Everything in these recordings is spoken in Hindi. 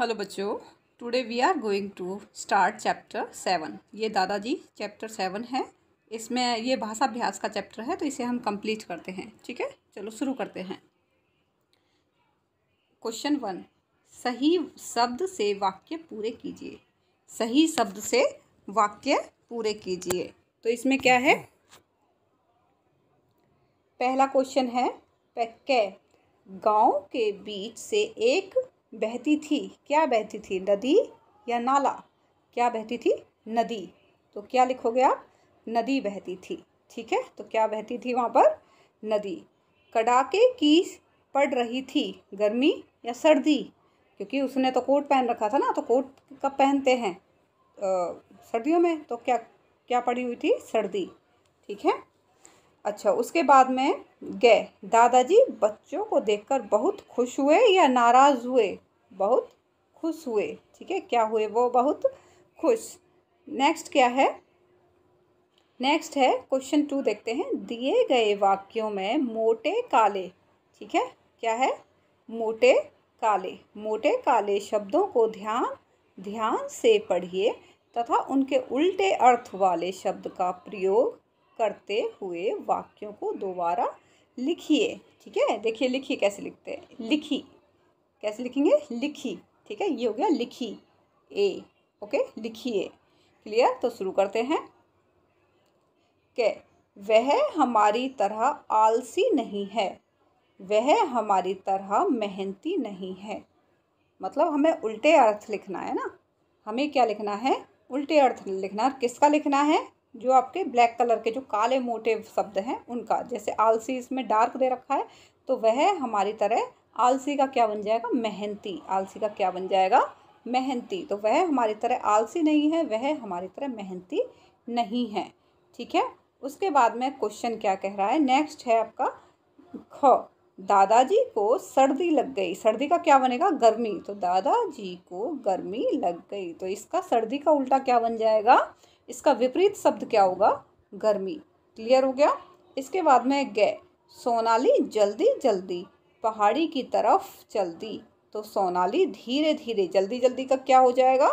हेलो बच्चों today we are going to start chapter seven ये दादाजी चैप्टर सेवन है इसमें ये भाषा अभ्यास का चैप्टर है तो इसे हम कंप्लीट करते हैं ठीक है चलो शुरू करते हैं क्वेश्चन वन सही शब्द से वाक्य पूरे कीजिए सही शब्द से वाक्य पूरे कीजिए तो इसमें क्या है पहला क्वेश्चन है पैके गांव के बीच से एक बहती थी क्या बहती थी नदी या नाला क्या बहती थी नदी तो क्या लिखोगे आप नदी बहती थी ठीक है तो क्या बहती थी वहाँ पर नदी कड़ाके की पड़ रही थी गर्मी या सर्दी क्योंकि उसने तो कोट पहन रखा था ना तो कोट कब पहनते हैं सर्दियों में तो क्या क्या पड़ी हुई थी सर्दी ठीक है अच्छा उसके बाद में गए दादाजी बच्चों को देखकर बहुत खुश हुए या नाराज़ हुए बहुत खुश हुए ठीक है क्या हुए वो बहुत खुश नेक्स्ट क्या है नेक्स्ट है क्वेश्चन टू देखते हैं दिए गए वाक्यों में मोटे काले ठीक है क्या है मोटे काले मोटे काले शब्दों को ध्यान ध्यान से पढ़िए तथा उनके उल्टे अर्थ वाले शब्द का प्रयोग करते हुए वाक्यों को दोबारा लिखिए ठीक है देखिए लिखिए कैसे लिखते हैं लिखी कैसे लिखेंगे लिखी ठीक है ये हो गया लिखी ए ओके लिखिए क्लियर तो शुरू करते हैं के वह हमारी तरह आलसी नहीं है वह हमारी तरह मेहनती नहीं है मतलब हमें उल्टे अर्थ लिखना है ना हमें क्या लिखना है उल्टे अर्थ लिखना किसका लिखना है जो आपके ब्लैक कलर के जो काले मोटे शब्द हैं उनका जैसे आलसी इसमें डार्क दे रखा है तो वह हमारी तरह आलसी का क्या बन जाएगा मेहनती आलसी का क्या बन जाएगा मेहनती तो वह हमारी तरह आलसी नहीं है वह हमारी तरह मेहनती नहीं है ठीक है उसके बाद में क्वेश्चन क्या कह रहा है नेक्स्ट है आपका ख दादाजी को सर्दी लग गई सर्दी का क्या बनेगा गर्मी तो दादाजी को गर्मी लग गई तो इसका सर्दी का उल्टा क्या बन जाएगा इसका विपरीत शब्द क्या होगा गर्मी क्लियर हो गया इसके बाद में गए सोनाली जल्दी जल्दी पहाड़ी की तरफ चलती तो सोनाली धीरे धीरे जल्दी जल्दी का क्या हो जाएगा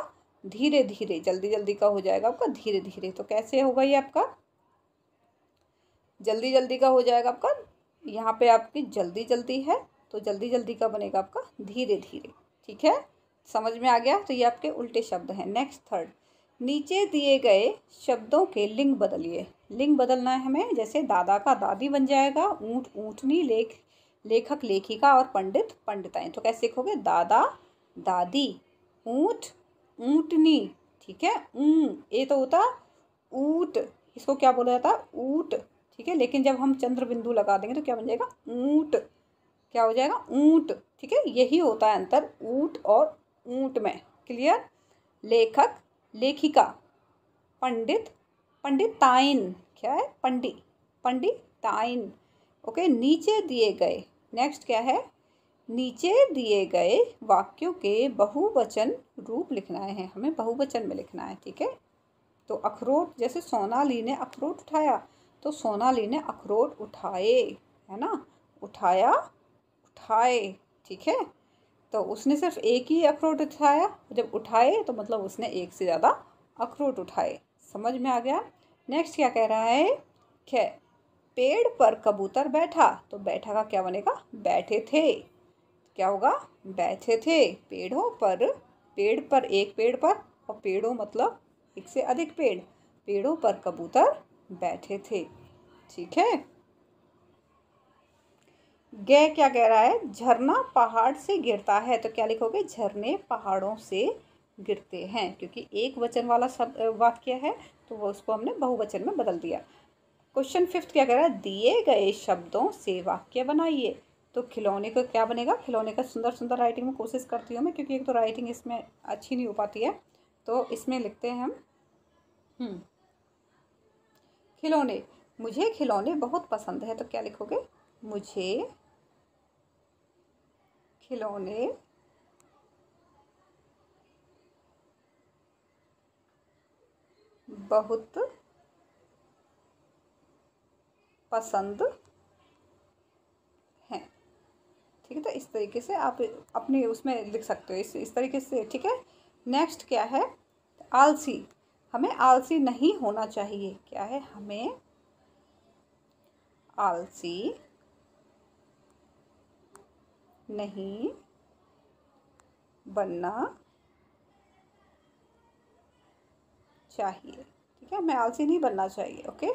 धीरे धीरे जल्दी जल्दी का हो जाएगा आपका धीरे धीरे तो कैसे होगा ये आपका जल्दी जल्दी का हो जाएगा आपका यहाँ पे आपकी जल्दी जल्दी है तो जल्दी जल्दी का बनेगा आपका धीरे धीरे ठीक है समझ में आ गया तो ये आपके उल्टे शब्द हैं नेक्स्ट थर्ड नीचे दिए गए शब्दों के लिंग बदलिए लिंग बदलना है हमें जैसे दादा का दादी बन जाएगा ऊँट ऊँटनी लेख लेखक लेखिका और पंडित पंडिताएं तो कैसे लिखोगे दादा दादी ऊँट ऊँटनी ठीक है ऊँ ये तो होता ऊट इसको क्या बोला जाता ऊट ठीक है लेकिन जब हम चंद्र बिंदु लगा देंगे तो क्या बन जाएगा ऊँट क्या हो जाएगा ऊँट ठीक है यही होता है अंतर ऊँट और ऊँट में क्लियर लेखक लेखिका पंडित पंडिताइन क्या है पंडी पंडिताइन ओके नीचे दिए गए नेक्स्ट क्या है नीचे दिए गए वाक्यों के बहुवचन रूप लिखना है हमें बहुवचन में लिखना है ठीक है तो अखरोट जैसे सोनाली ने अखरोट उठाया तो सोनाली ने अखरोट उठाए है ना उठाया उठाए ठीक है तो उसने सिर्फ एक ही अखरोट उठाया जब उठाए तो मतलब उसने एक से ज़्यादा अखरोट उठाए समझ में आ गया नेक्स्ट क्या कह रहा है खे पेड़ पर कबूतर बैठा तो बैठा का क्या बनेगा बैठे थे क्या होगा बैठे थे पेड़ों पर पेड़ पर एक पेड़ पर और पेड़ों मतलब एक से अधिक पेड़ पेड़ों पर कबूतर बैठे थे ठीक है गै क्या कह रहा है झरना पहाड़ से गिरता है तो क्या लिखोगे झरने पहाड़ों से गिरते हैं क्योंकि एक वचन वाला सब वाक्य है तो वो उसको हमने बहुवचन में बदल दिया क्वेश्चन फिफ्थ क्या कह रहा है दिए गए शब्दों से वाक्य बनाइए तो खिलौने का क्या बनेगा खिलौने का सुंदर सुंदर राइटिंग में कोशिश करती हूँ मैं क्योंकि एक तो राइटिंग इसमें अच्छी नहीं हो पाती है तो इसमें लिखते हैं हम हम्म। खिलौने मुझे खिलौने बहुत पसंद है तो क्या लिखोगे मुझे खिलौने बहुत पसंद हैं ठीक है तो इस तरीके से आप अपने उसमें लिख सकते हो इस इस तरीके से ठीक है नेक्स्ट क्या है आलसी हमें आलसी नहीं होना चाहिए क्या है हमें आलसी नहीं बनना चाहिए ठीक है हमें आलसी नहीं बनना चाहिए ओके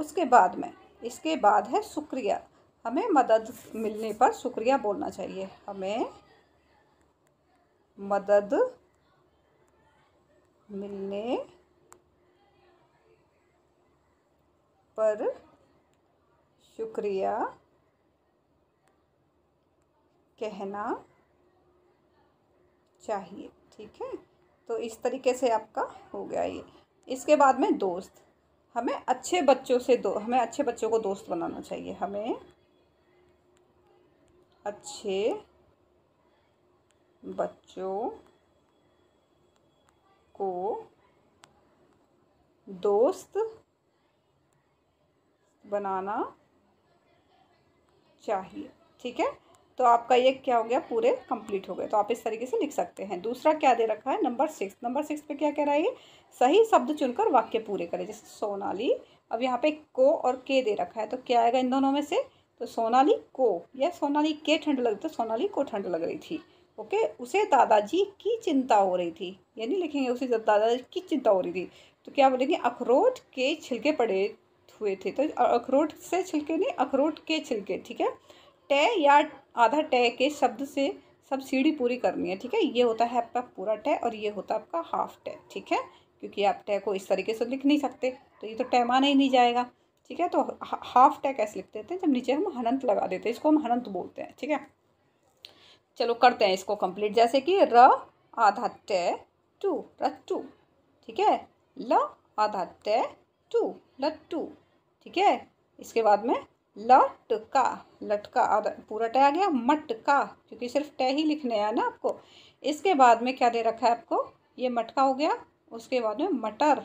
उसके बाद में इसके बाद है शुक्रिया हमें मदद मिलने पर शुक्रिया बोलना चाहिए हमें मदद मिलने पर शुक्रिया कहना चाहिए ठीक है तो इस तरीके से आपका हो गया ये इसके बाद में दोस्त हमें अच्छे बच्चों से दो हमें अच्छे बच्चों को दोस्त बनाना चाहिए हमें अच्छे बच्चों को दोस्त बनाना चाहिए ठीक है तो आपका ये क्या हो गया पूरे कंप्लीट हो गए तो आप इस तरीके से लिख सकते हैं दूसरा क्या दे रखा है नंबर सिक्स नंबर सिक्स पे क्या कह रहा है सही शब्द चुनकर वाक्य पूरे करें जैसे सोनाली अब यहाँ पे को और के दे रखा है तो क्या आएगा इन दोनों में से तो सोनाली को या सोनाली के ठंड लग तो सोनाली को ठंड लग रही थी ओके उसे दादाजी की चिंता हो रही थी यानी लिखेंगे उसे दादाजी की चिंता हो रही थी तो क्या बोलेंगे अखरोट के छिलके पड़े हुए थे तो अखरोट से छिलके नहीं अखरोट के छिलके ठीक है टय या आधा टय के शब्द से सब सीढ़ी पूरी करनी है ठीक है ये होता है आपका पूरा टय और ये होता है आपका हाफ टय ठीक है क्योंकि आप टय को इस तरीके से लिख नहीं सकते तो ये तो टय माना ही नहीं जाएगा ठीक है तो हाफ टय कैसे लिख देते हैं जब नीचे हम हनंत लगा देते हैं इसको हम हनंत बोलते हैं ठीक है चलो करते हैं इसको कंप्लीट जैसे कि र आधा टय टू टू ठीक है ल आधा टय टू टू ठीक है इसके बाद में लटका लटका आधा पूरा टय आ गया मटका क्योंकि सिर्फ टह ही लिखने आया ना आपको इसके बाद में क्या दे रखा है आपको ये मटका हो गया उसके बाद में मटर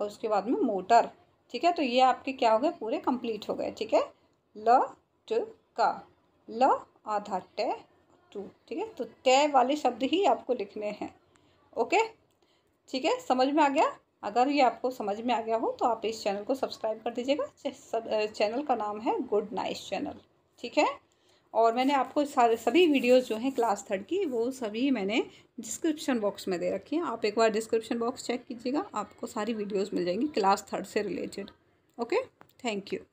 और उसके बाद में मोटर ठीक है तो ये आपके क्या हो गए पूरे कंप्लीट हो गए ठीक है ल ट का ल आधा टय टू ठीक है तो तय वाले शब्द ही आपको लिखने हैं ओके ठीक है समझ में आ गया अगर ये आपको समझ में आ गया हो तो आप इस चैनल को सब्सक्राइब कर दीजिएगा चैनल का नाम है गुड नाइस चैनल ठीक है और मैंने आपको सारे सभी वीडियोस जो हैं क्लास थर्ड की वो सभी मैंने डिस्क्रिप्शन बॉक्स में दे रखी हैं आप एक बार डिस्क्रिप्शन बॉक्स चेक कीजिएगा आपको सारी वीडियोस मिल जाएंगी क्लास थर्ड से रिलेटेड ओके थैंक यू